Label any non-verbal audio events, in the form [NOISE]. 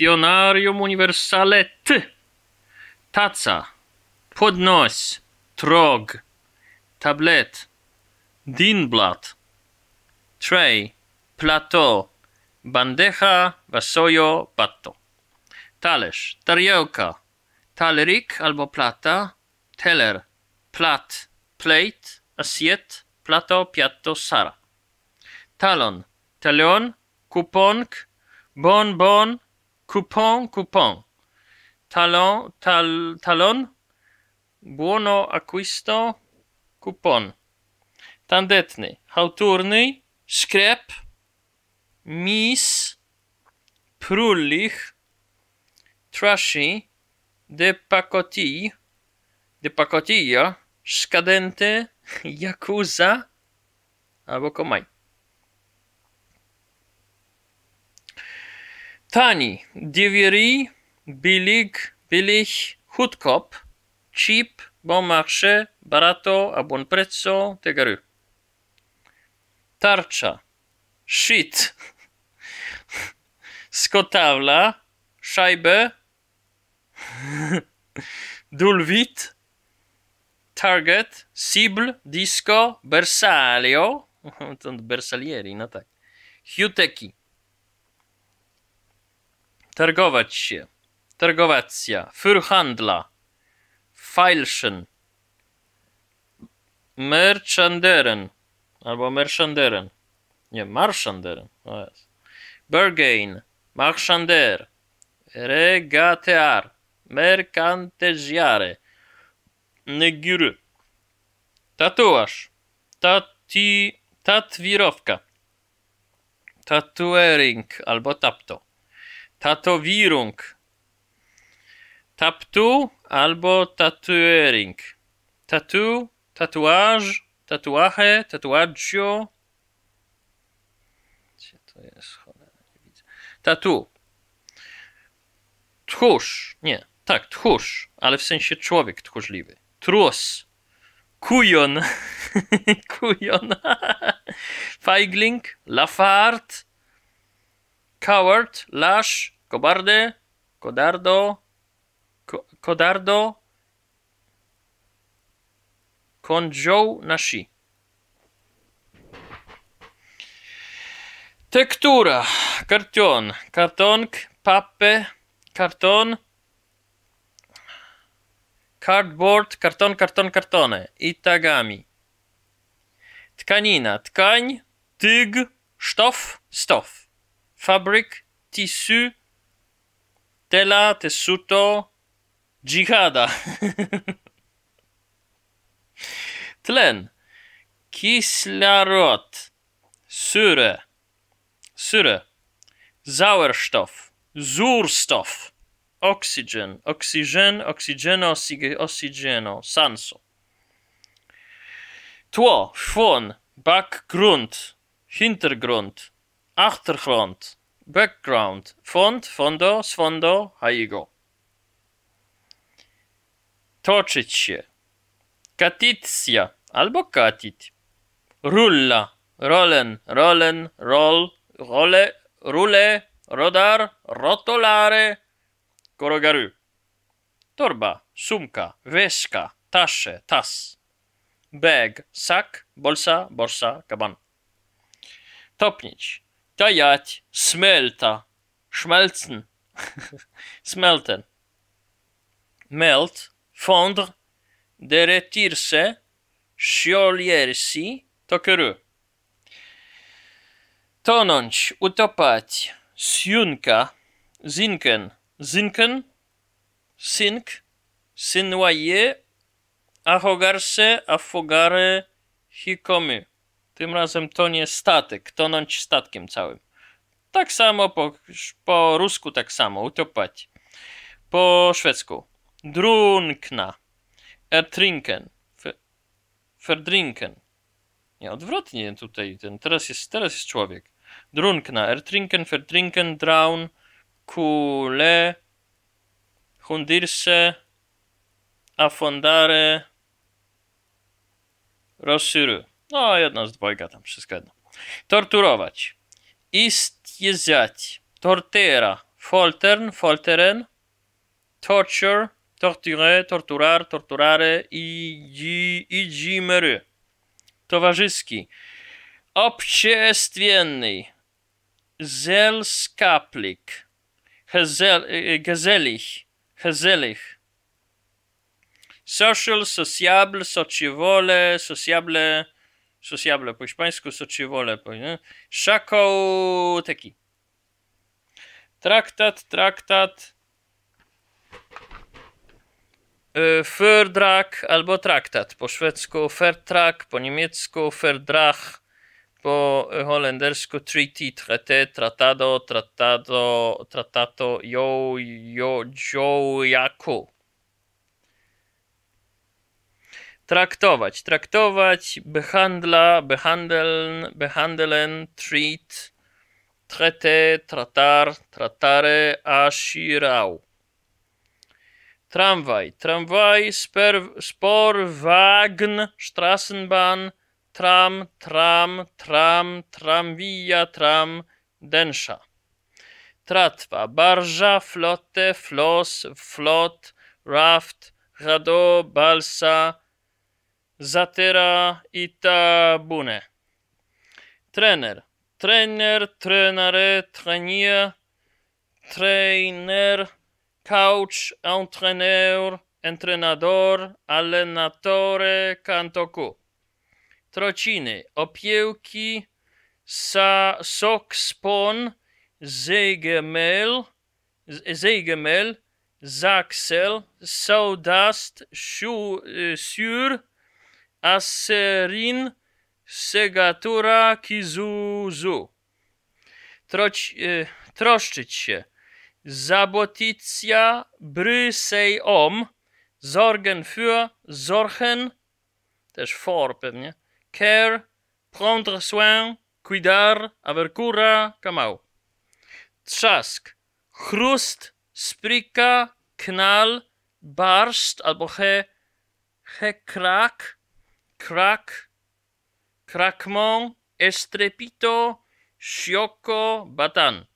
Dictionarium Universale T. Taca. Podnos. Trog. Tablet. Dinblat. Tray. Plateau. Bandeja, Vasoyo. batto. Talerz. Tariołka. Talerik albo plata. Teller. Plat. Plate. Asiet. Plato, piatto, sara. Talon. Talion. Kuponk. Bon, bon. Coupon, coupon. Talon, tal, talon. Buono acquisto, kupon. Tandetny, hałturny, skrep, mis, prullich, trashy, depakoti, depakotia, skadenty, [LAUGHS] jakuza albo komaj. Tani, Diviri, Bilig, Bilich, Hutkop, Cheap, Bon Marché, Barato, A Buon Prezzo, Tegaru. Tarcza, Shit, [LAUGHS] Skotawla, Szajbę, [LAUGHS] Dulwit, Target, Sibl, Disco, Bersalio, [LAUGHS] to Bersalieri, no tak, Huteki. Targować się. Targowacja. Fürhandla. Feilschen. Merchanderen. Albo Merchanderen. Nie, Marchanderen. O jest. Bergain. Marchander. Regatear. Mercantegiare. Negiry. Tatuaż. Tati, tatwirowka. Tatuering albo tapto. Tatowirung. Taptu albo tatuering. Tatu, tatuaż, tatuaje, tatuaggio. Gdzie to jest? nie widzę. Tatu. Tchórz. Nie, tak, tchórz, ale w sensie człowiek tchórzliwy. Trus. Kujon. [LAUGHS] Kujon. [LAUGHS] Feigling. Lafart. Coward, Lash, Kobardy, Kodardo, ko, Kodardo, Kondziou Nashi. Tektura, karton, kartonk, papę, karton, cardboard, karton, karton, kartone, i tagami. Tkanina, tkań, tyg, sztof, stof fabryk, tisu tela, tessuto, dżihada. [LAUGHS] Tlen, kislarot, syre, syre, sauerstoff, zurstoff, oxygen, oxygen, oxygeno, oxygeno, sanso. Tło, fon, backgrund, hintergrund, Achtergrond, background, font, fondo, Sfondo, haigo. Toczyć się. Katicja albo katit. Rulla, rollen, rollen, roll, role, rule, rodar, rotolare, korogaru. Torba, sumka, weska, tasze, tas. Bag, sak, bolsa, borsa, kaban. Topnieć. Стоять. smelta, Schmelzen. [LAUGHS] Smelten. Melt. Fondre. deretirse, się. tokeru, Tonąć. Utopać. Siunka. Zinken. Zinken. Sink. Synwaje. Ahogarse. Afogare. Hikomy. Tym razem to nie statek, tonąć statkiem całym. Tak samo po, po rusku, tak samo, utopać. Po szwedzku. Drunkna. Ertrinken. Verdrinken. Nie, odwrotnie tutaj. Ten, teraz, jest, teraz jest człowiek. Drunkna. Ertrinken, verdrinken, draun, kule, hundirse, afondare, rosyru. No, jedna z dwojga tam, wszystko jedno. Torturować. Istjezać. Tortera. Foltern, folteren. Torture. Torture, torturar, torturare. Idzi, idzimry. Towarzyski. Obciestwienny. Zelskaplik. Hezel, y, y, gezelich. Hezelich. Social, sociable, sociable. sociable Sus diablo po hiszpańsku, sochiwole po... Nie? Szakołteki. Traktat, traktat... Y, Fördrag albo traktat po szwedzku, Vertrag po niemiecku, Verdrag po holendersku, treaty, traité, tratado, tratado, tratato, jo, jo, jo, jako. Traktować, traktować, behandla, behandeln, behandelen, treat, trete, tratar, tratare, ashirał. Tramwaj, tramwaj, sper, spor, wagn, straßenbahn, tram, tram, tram, tramwija, tram, densza. Tratwa, barża, flotte, flos, flot, raft, rado, balsa, i Tabune. Trener. Trener, trenare, trenier, trainer, coach, entrepreneur, entrenador, allenatore, kantoku. Trociny, opiełki, sa, sok, spon, zegemel, zegemel, zaksel, sawdust, sur, y, Aserin Segatura Kizuzu. Troć, y, troszczyć się. Zaboticja brysej om. Sorgen für, Zorchen. też for pewnie. Care, prendre soin, cuidar, avoir cura, kamał. Trzask, chrust, sprika, knal, barst, albo he, he krak, crack, crackmon, estrepito, sciocco, batan.